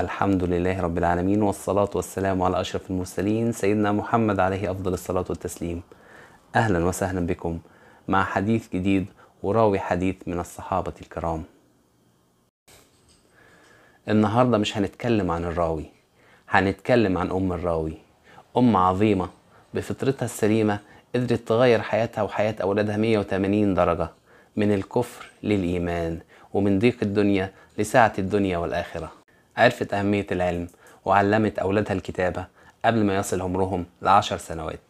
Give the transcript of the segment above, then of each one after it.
الحمد لله رب العالمين والصلاة والسلام على أشرف المرسلين سيدنا محمد عليه أفضل الصلاة والتسليم أهلا وسهلا بكم مع حديث جديد وراوي حديث من الصحابة الكرام النهاردة مش هنتكلم عن الراوي هنتكلم عن أم الراوي أم عظيمة بفطرتها السليمة قدرت تغير حياتها وحياة أولادها 180 درجة من الكفر للإيمان ومن ضيق الدنيا لسعة الدنيا والآخرة عرفت أهمية العلم وعلمت أولادها الكتابة قبل ما يصل عمرهم لعشر سنوات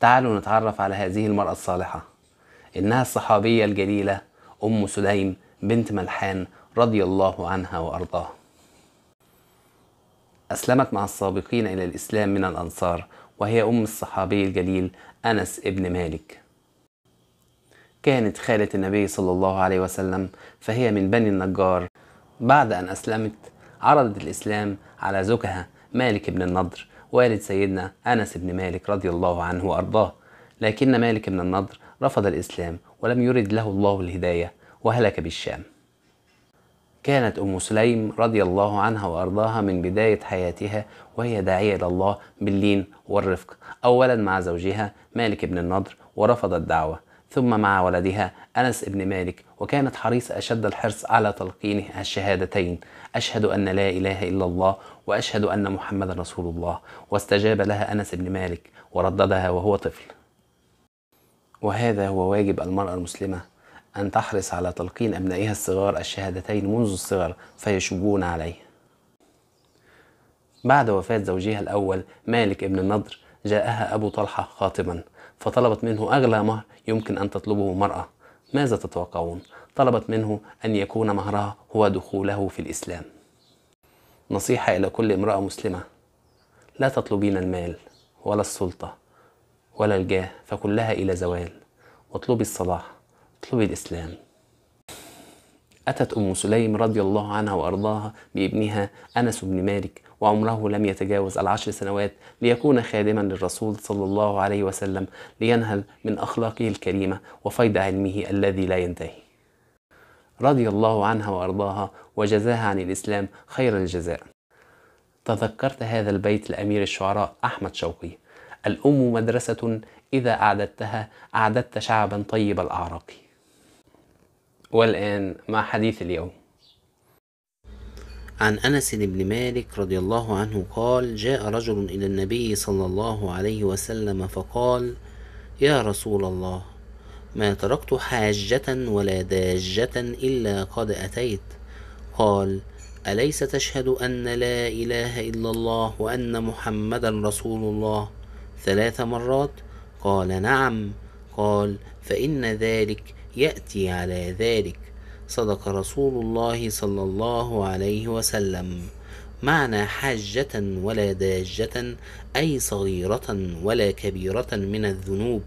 تعالوا نتعرف على هذه المرأة الصالحة إنها الصحابية الجليلة أم سليم بنت ملحان رضي الله عنها وأرضاها أسلمت مع السابقين إلى الإسلام من الأنصار وهي أم الصحابي الجليل أنس ابن مالك كانت خالة النبي صلى الله عليه وسلم فهي من بني النجار بعد أن أسلمت عرضت الإسلام على زوجها مالك بن النضر والد سيدنا أنس بن مالك رضي الله عنه وأرضاه لكن مالك بن النضر رفض الإسلام ولم يرد له الله الهداية وهلك بالشام كانت أم سليم رضي الله عنها وأرضاها من بداية حياتها وهي داعية إلى الله باللين والرفق أولا مع زوجها مالك بن النضر ورفض الدعوة ثم مع ولدها أنس بن مالك وكانت حريصة أشد الحرص على تلقينه الشهادتين أشهد أن لا إله إلا الله وأشهد أن محمد رسول الله واستجاب لها أنس بن مالك ورددها وهو طفل وهذا هو واجب المرأة المسلمة أن تحرص على تلقين أبنائها الصغار الشهادتين منذ الصغر فيشجون عليه بعد وفاة زوجها الأول مالك بن النضر جاءها أبو طلحة خاطبا فطلبت منه أغلى مهر يمكن أن تطلبه مرأة ماذا تتوقعون؟ طلبت منه أن يكون مهرها هو دخوله في الإسلام نصيحة إلى كل امرأة مسلمة لا تطلبين المال ولا السلطة ولا الجاه فكلها إلى زوال واطلبي الصلاح اطلبي الإسلام أتت أم سليم رضي الله عنها وأرضاها بابنها أنس بن مالك وعمره لم يتجاوز العشر سنوات ليكون خادما للرسول صلى الله عليه وسلم لينهل من أخلاقه الكريمة وفيض علمه الذي لا ينتهي رضي الله عنها وأرضاها وجزاها عن الإسلام خير الجزاء تذكرت هذا البيت لأمير الشعراء أحمد شوقي الأم مدرسة إذا أعددتها أعددت شعبا طيب الأعراق والآن مع حديث اليوم عن أنس بن مالك رضي الله عنه قال جاء رجل إلى النبي صلى الله عليه وسلم فقال يا رسول الله ما تركت حاجة ولا داجة إلا قد أتيت قال أليس تشهد أن لا إله إلا الله وأن محمدا رسول الله ثلاث مرات قال نعم قال فإن ذلك يأتي على ذلك صدق رسول الله صلى الله عليه وسلم معنى حاجة ولا داجة أي صغيرة ولا كبيرة من الذنوب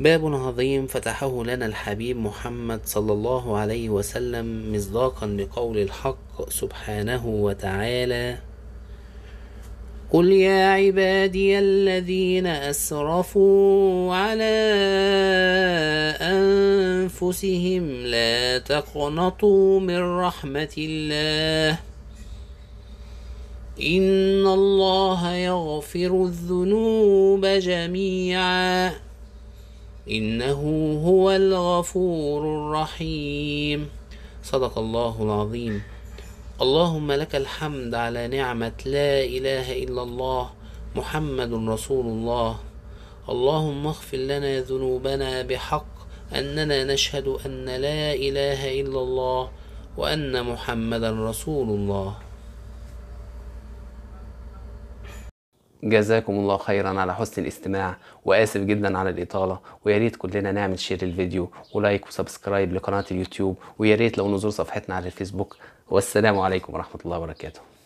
باب عظيم فتحه لنا الحبيب محمد صلى الله عليه وسلم مصداقا لقول الحق سبحانه وتعالى قل يا عبادي الذين اسرفوا على انفسهم لا تقنطوا من رحمه الله ان الله يغفر الذنوب جميعا انه هو الغفور الرحيم صدق الله العظيم اللهم لك الحمد على نعمة لا إله إلا الله محمد رسول الله اللهم اغفر لنا ذنوبنا بحق أننا نشهد أن لا إله إلا الله وأن محمدا رسول الله جزاكم الله خيرا على حسن الاستماع واسف جدا على الاطاله ويا ريت كلنا نعمل شير للفيديو ولايك وسبسكرايب لقناه اليوتيوب ويا ريت لو نزور صفحتنا على الفيسبوك والسلام عليكم ورحمه الله وبركاته